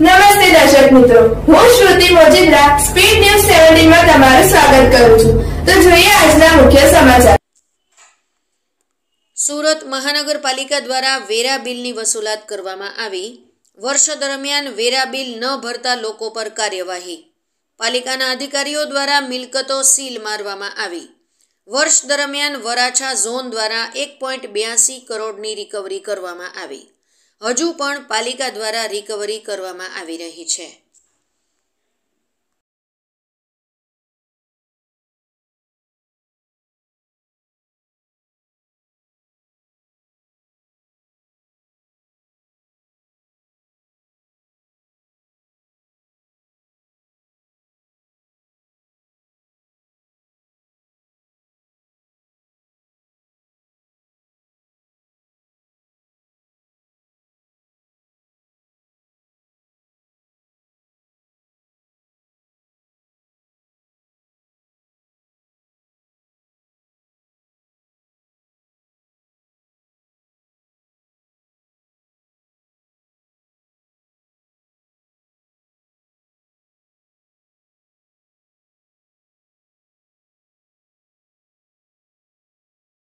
નમસ્તે દર્શક મિત્રો હું Shruti Mojidra speed news seventeen માં તમારું સ્વાગત કરું છું તો જોઈએ આજના મુખ્ય સમાચાર સુરત મહાનગરપાલિકા દ્વારા વેરા બિલની વસૂલાત કરવામાં આવી વર્ષ દરમિયાન વેરા બિલ ન ભરતા લોકો પર કાર્યવાહી પાલિકાના અધિકારીઓ દ્વારા મિલકતો સીલ મારવામાં આવી વર્ષ દરમિયાન વરાછા ઝોન દ્વારા એક પોઈન્ટ બ્યાસી કરોડની રિકવરી કરવામાં આવી હજુ પણ પાલિકા દ્વારા રિકવરી કરવામાં આવી રહી છે